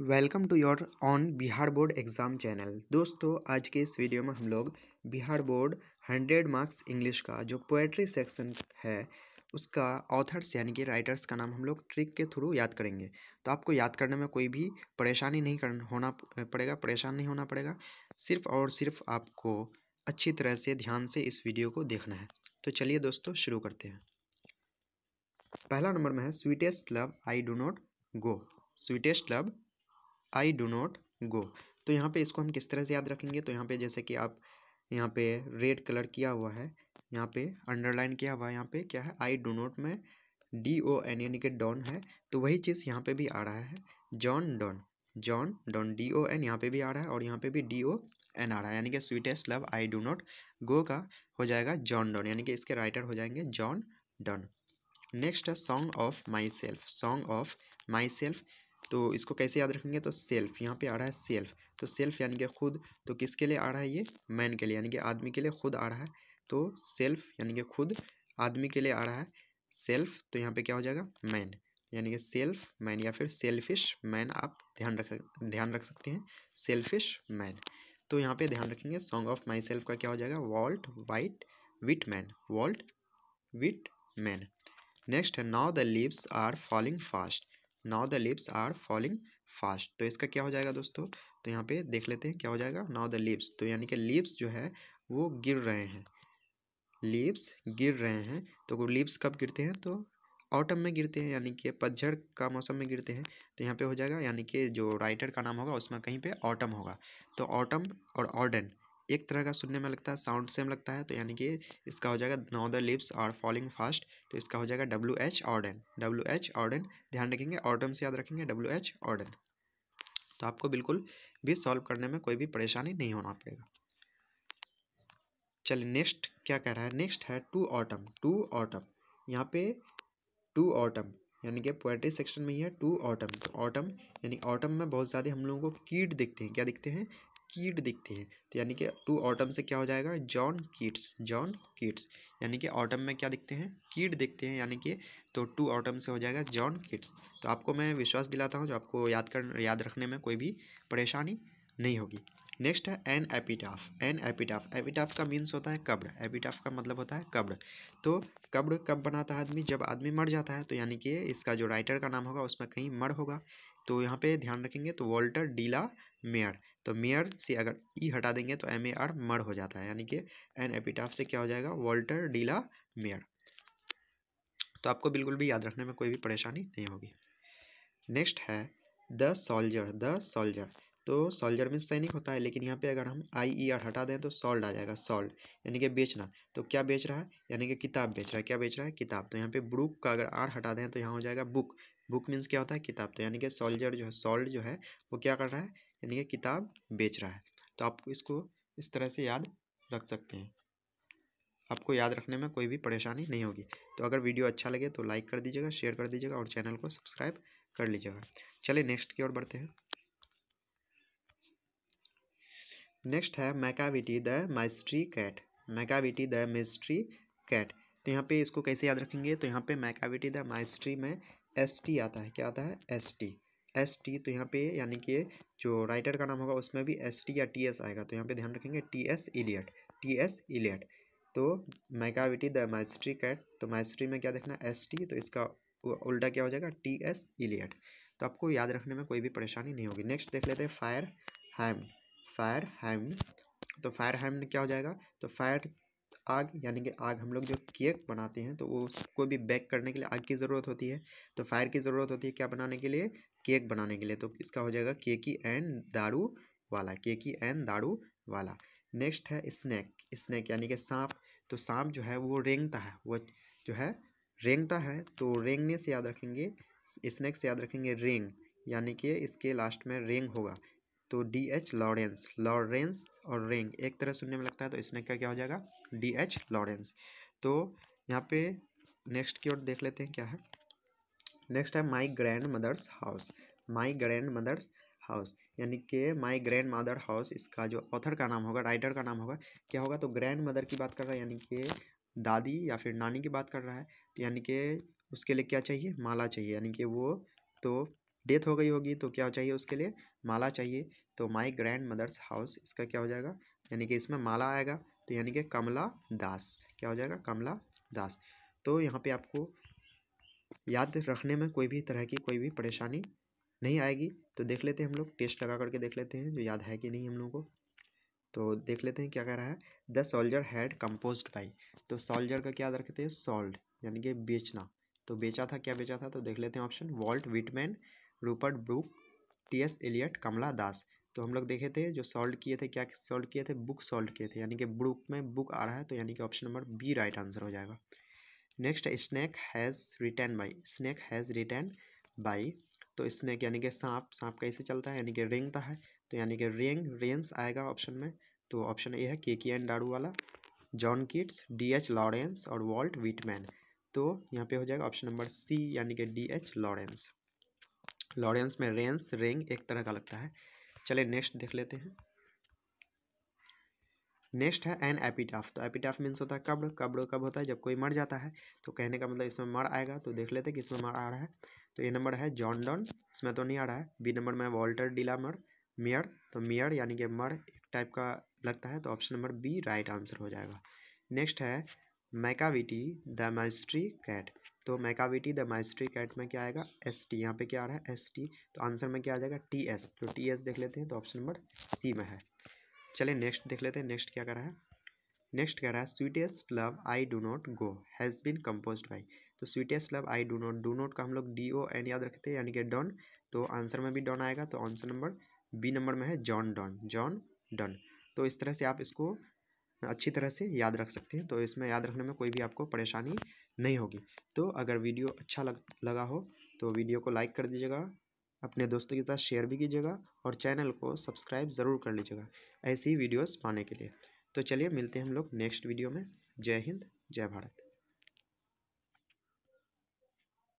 welcome to your own Bihar board exam channel दोस्तों आज के इस वीडियो में हम लोग Bihar board hundred marks English का जो पोएट्री सेक्शन है उसका ऑथर्स यानी कि राइटर्स का नाम हम लोग ट्रिक के थ्रू याद करेंगे तो आपको याद करने में कोई भी परेशानी नहीं करना होना पड़ेगा परेशान नहीं होना पड़ेगा सिर्फ और सिर्फ आपको अच्छी तरह से ध्यान से इस वीडियो को देखना है तो चलिए दोस्तों शुरू करते हैं पहला नंबर में है sweetest love I do not go sweetest love I do not go तो यहाँ पे इसको हम किस तरह से याद रखेंगे तो यहाँ पे जैसे कि आप यहाँ पे रेड कलर किया हुआ है यहाँ पे अंडरलाइन किया हुआ है यहाँ पे क्या है आई डो नॉट में डी ओ एन यानी कि डॉन है तो वही चीज़ यहाँ पे भी आ रहा है John Donne John Donne D O N यहाँ पे भी आ रहा है और यहाँ पे भी डी ओ एन आ रहा है यानी कि sweetest love I do not go का हो जाएगा जॉन डॉन यानी कि इसके राइटर हो जाएंगे जॉन डॉन नेक्स्ट है song of myself song of myself तो इसको कैसे याद रखेंगे तो सेल्फ यहाँ पे आ रहा है सेल्फ तो सेल्फ यानी कि खुद तो किसके लिए आ रहा है ये मैन के लिए यानी कि आदमी के लिए खुद आ रहा है तो सेल्फ यानी कि खुद आदमी के लिए आ रहा है सेल्फ तो यहाँ पे क्या हो जाएगा मैन यानी कि सेल्फ मैन या फिर सेल्फिश मैन आप ध्यान रख ध्यान रख सकते हैं सेल्फिश मैन तो यहाँ पे ध्यान रखेंगे सॉन्ग ऑफ माई सेल्फ का क्या हो जाएगा Walt white Whitman Walt Whitman next है now the leaves are falling fast now the lips are falling fast तो इसका क्या हो जाएगा दोस्तों तो यहाँ पे देख लेते हैं क्या हो जाएगा नाउ द लिप्स तो यानी कि लिप्स जो है वो गिर रहे हैं लिप्स गिर रहे हैं तो लिप्स कब गिरते हैं तो ऑटम में गिरते हैं यानी कि पतझड़ का मौसम में गिरते हैं तो यहाँ पे हो जाएगा यानी कि जो राइटर का नाम होगा उसमें कहीं पे ऑटम होगा तो ऑटम और ऑर्डन एक तरह का सुनने में लगता है साउंड सेम लगता है तो यानी कि इसका हो जाएगा now the lips are falling fast तो इसका हो जाएगा W H Auden W H Auden ध्यान रखेंगे ऑर्डम से याद रखेंगे डब्ल्यू एच ऑर्डन तो आपको बिल्कुल भी सॉल्व करने में कोई भी परेशानी नहीं होना पड़ेगा चलिए नेक्स्ट क्या कह रहा है नेक्स्ट है टू ऑटम टू ऑटम यहाँ पे टू ऑटम यानी कि पोएट्री सेक्शन में ही है टू ऑटम तो ऑटम यानी ऑटम में बहुत ज़्यादा हम लोगों को कीट दिखते हैं क्या दिखते हैं कीड दिखते हैं तो यानी कि टू ऑटम से क्या हो जाएगा जॉन कीट्स जॉन कीट्स यानी कि ऑटम में क्या दिखते हैं कीड दिखते हैं यानी कि तो टू ऑटम से हो जाएगा जॉन कीट्स तो आपको मैं विश्वास दिलाता हूँ जो आपको याद कर याद रखने में कोई भी परेशानी नहीं होगी नेक्स्ट है an epitaph an epitaph epitaph का मीन्स होता है कब्र एपिटाफ का मतलब होता है कब्र तो कब्र कब बनाता है आदमी जब आदमी मर जाता है तो यानी कि इसका जो राइटर का नाम होगा उसमें कहीं मर होगा तो यहाँ पे ध्यान रखेंगे तो वॉल्टर डीला मेयर तो मेयर से अगर ई e हटा देंगे तो एम ए आर मर हो जाता है यानी कि एन एपिटाफ से क्या हो जाएगा वॉल्टर डीला मेयर तो आपको बिल्कुल भी याद रखने में कोई भी परेशानी नहीं होगी नेक्स्ट है द सोल्जर द सोल्जर तो सोल्जर मीन सैनिक होता है लेकिन यहाँ पे अगर हम आई ई आर हटा दें तो सॉल्ड आ जाएगा सॉल्ड यानी कि बेचना तो क्या बेच रहा है यानी कि किताब बेच रहा है क्या बेच रहा है किताब तो यहाँ पे ब्रुक का अगर आर हटा दें तो यहाँ हो जाएगा बुक बुक मीन्स क्या होता है किताब तो यानी कि सोल्जर जो है सॉल्ड जो है वो क्या कर रहा है यानी कि किताब बेच रहा है तो आप इसको इस तरह से याद रख सकते हैं आपको याद रखने में कोई भी परेशानी नहीं होगी तो अगर वीडियो अच्छा लगे तो लाइक कर दीजिएगा शेयर कर दीजिएगा और चैनल को सब्सक्राइब कर लीजिएगा चलिए नेक्स्ट की ओर बढ़ते हैं नेक्स्ट है Macavity the mystery cat Macavity the mystery cat तो यहाँ पे इसको कैसे याद रखेंगे तो यहाँ पे मैकाविटी द माइस्ट्री में एस टी आता है क्या आता है एस टी एस टी तो यहाँ पे यानी कि जो राइटर का नाम होगा उसमें भी एस टी या टी एस आएगा तो यहाँ पे ध्यान रखेंगे T S Eliot T S Eliot तो मैकाविटी द मैस्ट्री कैट तो मैस्ट्री में क्या देखना एस टी तो इसका उल्टा क्या हो जाएगा टी एस इलियट तो आपको याद रखने में कोई भी परेशानी नहीं होगी नेक्स्ट देख लेते हैं फायर हैम फायर हैम तो फायर हैम क्या हो जाएगा तो फायर आग यानी कि आग हम लोग जो केक बनाते हैं तो उसको भी बेक करने के लिए आग की ज़रूरत होती है तो फायर की ज़रूरत होती है क्या बनाने के लिए केक बनाने के लिए तो इसका हो जाएगा केकी एंड दारू वाला केकी एंड दारू वाला नेक्स्ट है स्नैक स्नैक यानी कि सांप तो सांप जो है वो रेंगता है वो जो है रेंगता है तो रेंगने से याद रखेंगे स्नैक से याद रखेंगे रेंग यानी कि इसके लास्ट में रेंग होगा तो डी एच लॉरेंस लॉरेंस और रेंग एक तरह सुनने में लगता है तो स्नैक का क्या हो जाएगा डी एच लॉरेंस तो यहाँ पे नेक्स्ट की ओर देख लेते हैं क्या है नेक्स्ट है my grandmother's house my grandmother's house यानी कि माई ग्रैंड मदर हाउस इसका जो ऑथर का नाम होगा राइटर का नाम होगा क्या होगा तो ग्रैंड मदर की बात कर रहा है यानी कि दादी या फिर नानी की बात कर रहा है तो यानी कि उसके लिए क्या चाहिए माला चाहिए यानी कि वो तो डेथ हो गई होगी तो क्या चाहिए उसके लिए माला चाहिए तो माई ग्रैंड मदर्स हाउस इसका क्या हो जाएगा यानी कि इसमें माला आएगा तो यानी कि कमला दास क्या हो जाएगा कमला दास तो यहाँ पे आपको याद रखने में कोई भी तरह की कोई भी परेशानी नहीं आएगी तो देख लेते हैं हम लोग टेस्ट लगा करके देख लेते हैं जो याद है कि नहीं हम लोगों को तो देख लेते हैं क्या कह रहा है the soldier had compose by तो सोल्जर का क्या याद रखते हैं सोल्ड यानी कि बेचना तो बेचा था क्या बेचा था तो देख लेते हैं option Walt Whitman Rupert Brooke T S Eliot Kamala Das तो हम लोग देखे थे जो सॉल्ट किए थे क्या सॉल्ट किए थे बुक सॉल्ट किए थे यानी कि ब्रुक में बुक आ रहा है तो यानी कि option number B right answer हो जाएगा नेक्स्ट है snake has return by snake has return by तो स्नैक यानी कि सांप सांप कैसे चलता है यानी कि रेंगता है तो यानी कि रेंग रेंस आएगा ऑप्शन में तो ऑप्शन ए है के के N Daruwalla John Keats D H Lawrence और वॉल्ट विटमैन तो यहाँ पे हो जाएगा ऑप्शन नंबर सी यानी कि डी एच लॉरेंस लॉरेंस में रेंस रेंग एक तरह का लगता है चले नेक्स्ट देख लेते हैं नेक्स्ट है एन एपिटाफ तो एपिटाफ मीन्स होता है कब्र कब्र कब होता है जब कोई मर जाता है तो कहने का मतलब इसमें मर आएगा तो देख लेते कि इसमें मर आ रहा है तो ये नंबर है जॉन डॉन इसमें तो नहीं आ रहा है बी नंबर में वॉल्टर डिलामर मियर तो मियर यानी कि मर एक टाइप का लगता है तो option number B right answer हो जाएगा नेक्स्ट है मैकाविटी द माइस्ट्री कैट तो मैकाविटी द माइस्ट्री कैट में क्या आएगा एस टी यहाँ पे क्या आ रहा है एस टी तो आंसर में क्या आ जाएगा टी एस तो टी एस देख लेते हैं तो ऑप्शन नंबर सी में है चलिए नेक्स्ट देख लेते हैं नेक्स्ट क्या कह रहा है नेक्स्ट कह रहा है sweetest love I do not go has been compose by तो sweetest love I do not do not का हम लोग डी ओ एन याद रखते हैं यानी कि डॉन तो आंसर में भी डॉन आएगा तो आंसर नंबर बी नंबर में है जॉन डॉन जॉन डॉन तो इस तरह से आप इसको अच्छी तरह से याद रख सकते हैं तो इसमें याद रखने में कोई भी आपको परेशानी नहीं होगी तो अगर वीडियो अच्छा लग लगा हो तो वीडियो को लाइक कर दीजिएगा अपने दोस्तों के साथ शेयर भी कीजिएगा और चैनल को सब्सक्राइब ज़रूर कर लीजिएगा ऐसी वीडियोस पाने के लिए तो चलिए मिलते हैं हम लोग नेक्स्ट वीडियो में जय हिंद जय भारत